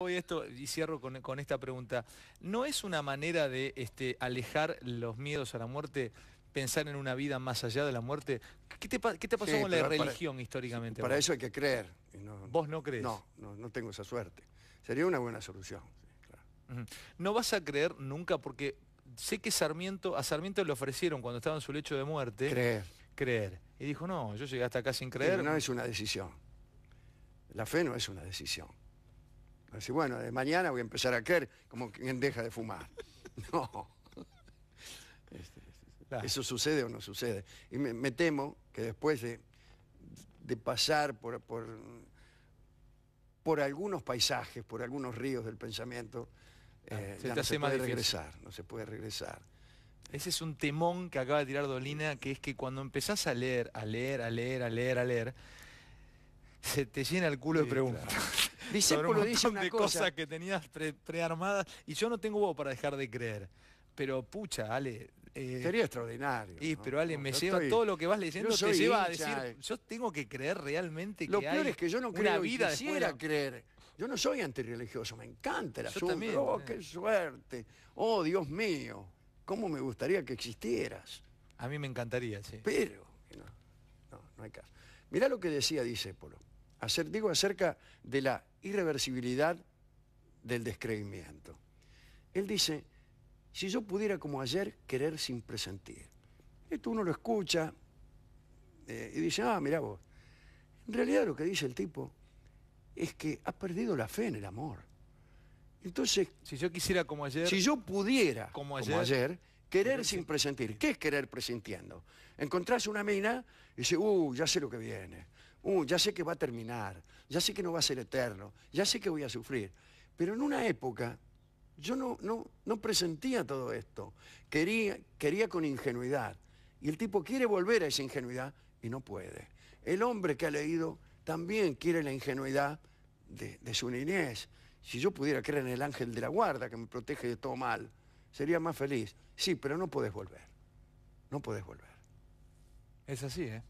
Hoy esto, y cierro con, esta pregunta, ¿no es una manera de este, alejar los miedos a la muerte, pensar en una vida más allá de la muerte? ¿Qué te, pasó con la religión históricamente? Para eso hay que creer. ¿Vos no crees? No, no, tengo esa suerte. Sería una buena solución. No vas a creer nunca porque sé que Sarmiento, a Sarmiento le ofrecieron cuando estaba en su lecho de muerte... Creer. Creer. Y dijo, no, yo llegué hasta acá sin creer. no es una decisión. La fe no es una decisión. Así, bueno, de mañana voy a empezar a creer como quien deja de fumar. No. Eso sucede o no sucede. Y me, temo que después de, pasar por, por, por, algunos paisajes, por algunos ríos del pensamiento, ah, eh, no se puede regresar, no se puede regresar. Ese es un temón que acaba de tirar Dolina, que es que cuando empezás a leer, a leer, a leer, a leer, a leer, se te llena el culo de preguntas. sobre un montón dice una de cosa. cosas que tenías prearmadas y yo no tengo huevo para dejar de creer. Pero pucha, Ale. Eh, Sería extraordinario. Y, Pero Ale, me lleva todo lo que vas leyendo, te lleva a decir, yo tengo que creer realmente que Lo peor es que yo no creo vida quisiera creer. Yo no soy antirreligioso, me encanta el oh, eh. suerte. Oh, Dios mío, cómo me gustaría que existieras. A mí me encantaría, sí. Pero, no, no, hay caso. Mirá lo que decía Disépolo digo acerca de la irreversibilidad del descreimiento. Él dice, si yo pudiera como ayer querer sin presentir. Esto uno lo escucha eh, y dice, ah, mirá vos. En realidad lo que dice el tipo es que ha perdido la fe en el amor. Entonces... Si yo quisiera como ayer... Si yo pudiera como ayer, Querer sin presentir. ¿Qué es querer presintiendo? Encontrás una mina y dices, uh, ya sé lo que viene uh, ya sé que va a terminar, ya sé que no va a ser eterno, ya sé que voy a sufrir. Pero en una época yo no, no, no presentía todo esto, quería, quería con ingenuidad. Y el tipo quiere volver a esa ingenuidad y no puede. El hombre que ha leído también quiere la ingenuidad de, de su niñez. Si yo pudiera creer en el ángel de la guarda que me protege de todo mal, sería más feliz. Sí, pero no podés volver. No podés volver. Es así, ¿eh?